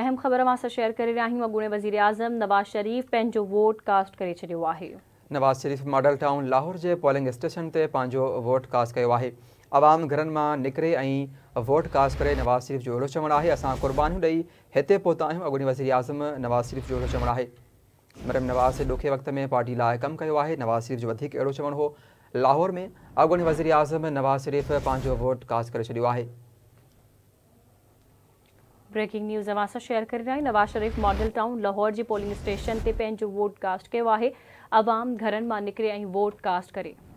अहम ख़बर मां शेयर करे रहिया आहियूं अॻूणे वज़ीर आज़म नवाज़ शरीफ़ पंहिंजो वोट कास्ट करे नवाज़ शरीफ़ मॉडल टाउन लाहौर के पोलिंग स्टेशन से वोट कास्ट कयो आहे आवाम घर में निकिरे वोट कास्ट करे नवाज़ शरीफ़ जो चवण है आहे असां क़ुर्बानीूं पौता हिते पहुता वज़ीर आज़म नवाज़ शरीफ़ जो ओहिड़ो चवणु आहे मरियम नवाज़ ॾुखे वक़्त में पार्टी लाइ कमु कयो आहे नवाज़ शरीफ़ जो वधीक अहिड़ो हो लाहौर में अॻूणी वज़ीर आज़म नवाज़ शरीफ़ पंहिंजो वोट कास्ट कर छॾियो आहे ब्रेकिंग न्यूज़ अवासा शेयर करी रही नवाज शरीफ मॉडल टाउन लाहौर जी पोलिंग स्टेशन से पंहिंजो वोट कास्ट कयो आहे आवाम घरनि मां निकिरी वोट कास्ट करे